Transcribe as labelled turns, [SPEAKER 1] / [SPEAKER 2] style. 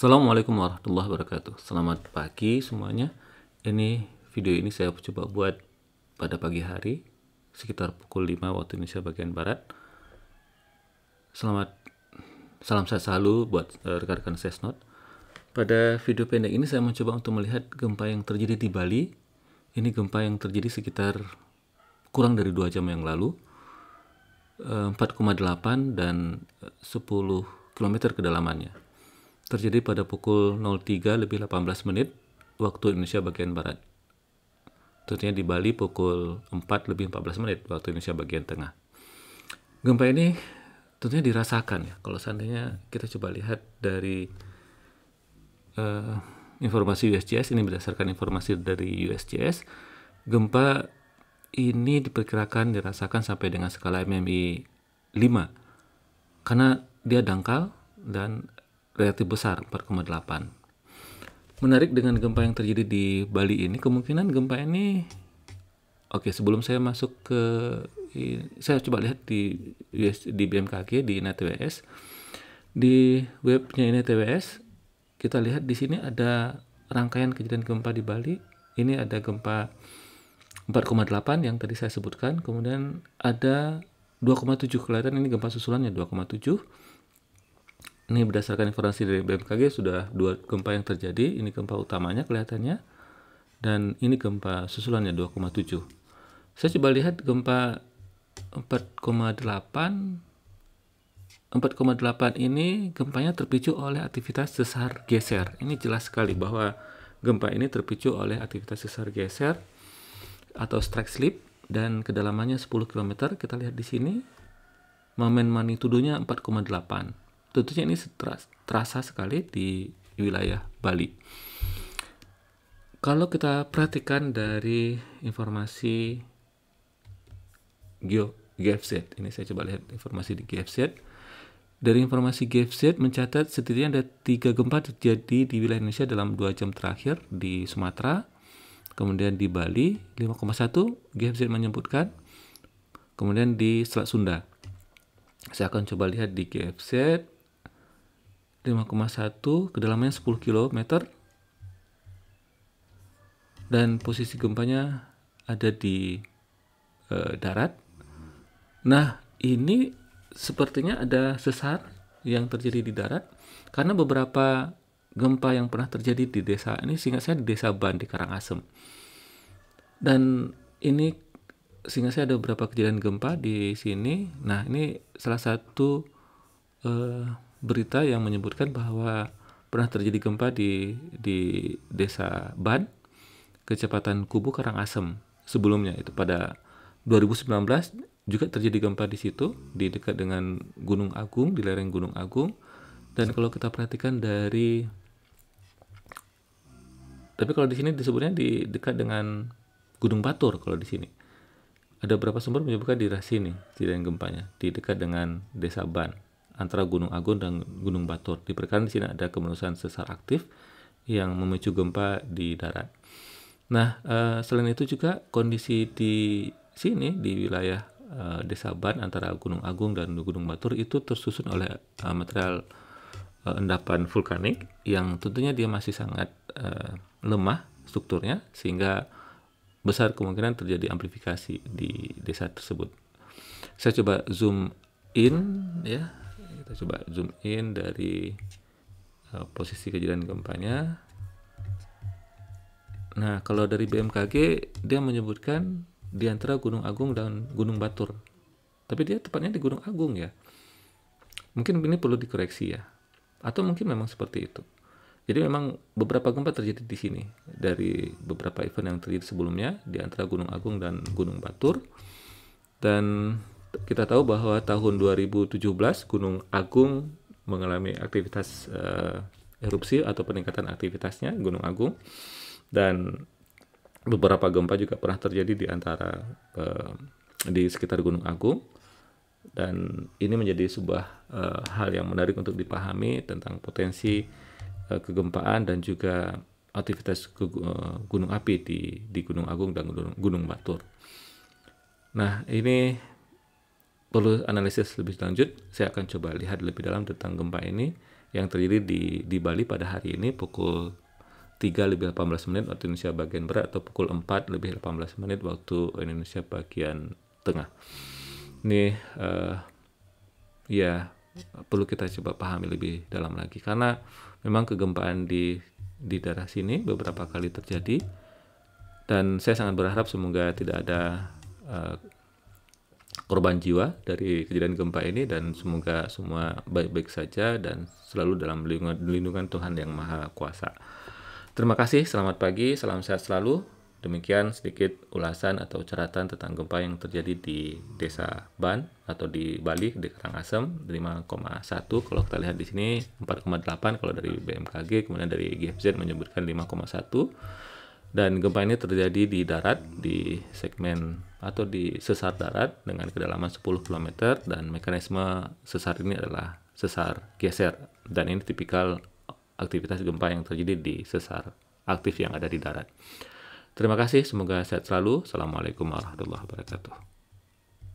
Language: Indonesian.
[SPEAKER 1] Assalamualaikum warahmatullahi wabarakatuh Selamat pagi semuanya Ini video ini saya coba buat pada pagi hari Sekitar pukul 5 waktu Indonesia bagian Barat Selamat Salam saya selalu buat eh, rekan-rekan sesnot Pada video pendek ini saya mencoba untuk melihat gempa yang terjadi di Bali Ini gempa yang terjadi sekitar kurang dari 2 jam yang lalu 4,8 eh, dan 10 eh, km kedalamannya terjadi pada pukul 03 lebih 18 menit waktu Indonesia bagian Barat. Tentunya di Bali pukul 4 lebih 14 menit waktu Indonesia bagian Tengah. Gempa ini tentunya dirasakan ya. Kalau seandainya kita coba lihat dari uh, informasi USGS, ini berdasarkan informasi dari USGS, gempa ini diperkirakan dirasakan sampai dengan skala MMI 5 karena dia dangkal dan relatif besar 4,8. Menarik dengan gempa yang terjadi di Bali ini kemungkinan gempa ini Oke, sebelum saya masuk ke saya coba lihat di US, di BMKG di NTWS e di webnya e tws kita lihat di sini ada rangkaian kejadian gempa di Bali. Ini ada gempa 4,8 yang tadi saya sebutkan, kemudian ada 2,7 kelihatan ini gempa susulannya 2,7 ini berdasarkan informasi dari BMKG sudah dua gempa yang terjadi. Ini gempa utamanya kelihatannya dan ini gempa susulannya 2,7. Saya coba lihat gempa 4,8 4,8 ini gempanya terpicu oleh aktivitas sesar geser. Ini jelas sekali bahwa gempa ini terpicu oleh aktivitas sesar geser atau strike slip dan kedalamannya 10 km. Kita lihat di sini momen magnitudonya 4,8 tentunya ini terasa, sekali di wilayah Bali. Kalau kita perhatikan dari informasi Geo, GFZ, ini saya coba lihat informasi di GFZ. Dari informasi GFZ mencatat setidaknya ada tiga gempa terjadi di wilayah Indonesia dalam dua jam terakhir di Sumatera, kemudian di Bali 5,1 GFZ menyebutkan, kemudian di Selat Sunda. Saya akan coba lihat di GFZ 5,1 kedalamannya 10 km dan posisi gempanya ada di e, darat. Nah, ini sepertinya ada sesar yang terjadi di darat karena beberapa gempa yang pernah terjadi di desa ini singkat saya di desa Ban di Karangasem. Dan ini singkat saya ada beberapa kejadian gempa di sini. Nah, ini salah satu eh, berita yang menyebutkan bahwa pernah terjadi gempa di di desa Ban, kecepatan Kubu Karangasem sebelumnya itu pada 2019 juga terjadi gempa di situ di dekat dengan Gunung Agung di lereng Gunung Agung dan kalau kita perhatikan dari tapi kalau di sini disebutnya di dekat dengan Gunung Batur kalau di sini ada berapa sumber menyebutkan di daerah sini tidak gempanya di dekat dengan desa Ban antara Gunung Agung dan Gunung Batur. Diperkirakan di sini ada kemanusiaan sesar aktif yang memicu gempa di darat. Nah, eh, selain itu juga kondisi di sini di wilayah eh, Desa Ban antara Gunung Agung dan Gunung Batur itu tersusun oleh eh, material eh, endapan vulkanik yang tentunya dia masih sangat eh, lemah strukturnya sehingga besar kemungkinan terjadi amplifikasi di desa tersebut. Saya coba zoom in ya kita coba zoom in dari uh, posisi kejadian gempanya nah kalau dari BMKG dia menyebutkan di antara Gunung Agung dan Gunung Batur tapi dia tepatnya di Gunung Agung ya mungkin ini perlu dikoreksi ya atau mungkin memang seperti itu jadi memang beberapa gempa terjadi di sini dari beberapa event yang terjadi sebelumnya di antara Gunung Agung dan Gunung Batur dan kita tahu bahwa tahun 2017 Gunung Agung mengalami aktivitas uh, erupsi atau peningkatan aktivitasnya Gunung Agung dan beberapa gempa juga pernah terjadi di antara uh, di sekitar Gunung Agung dan ini menjadi sebuah uh, hal yang menarik untuk dipahami tentang potensi uh, kegempaan dan juga aktivitas ke, uh, gunung api di di Gunung Agung dan Gunung, Gunung Batur. Nah, ini perlu analisis lebih lanjut, saya akan coba lihat lebih dalam tentang gempa ini yang terjadi di, di Bali pada hari ini pukul 3 lebih 18 menit waktu Indonesia bagian barat atau pukul 4 lebih 18 menit waktu Indonesia bagian tengah. Ini uh, ya perlu kita coba pahami lebih dalam lagi karena memang kegempaan di di daerah sini beberapa kali terjadi dan saya sangat berharap semoga tidak ada uh, korban jiwa dari kejadian gempa ini dan semoga semua baik-baik saja dan selalu dalam lindungan Tuhan yang Maha Kuasa. Terima kasih, selamat pagi, salam sehat selalu. Demikian sedikit ulasan atau ceratan tentang gempa yang terjadi di Desa Ban atau di Bali di Karangasem 5,1 kalau kita lihat di sini 4,8 kalau dari BMKG kemudian dari GFZ menyebutkan 5,1 dan gempa ini terjadi di darat di segmen atau di sesar darat dengan kedalaman 10 km dan mekanisme sesar ini adalah sesar geser dan ini tipikal aktivitas gempa yang terjadi di sesar aktif yang ada di darat. Terima kasih, semoga sehat selalu. Assalamualaikum warahmatullahi wabarakatuh.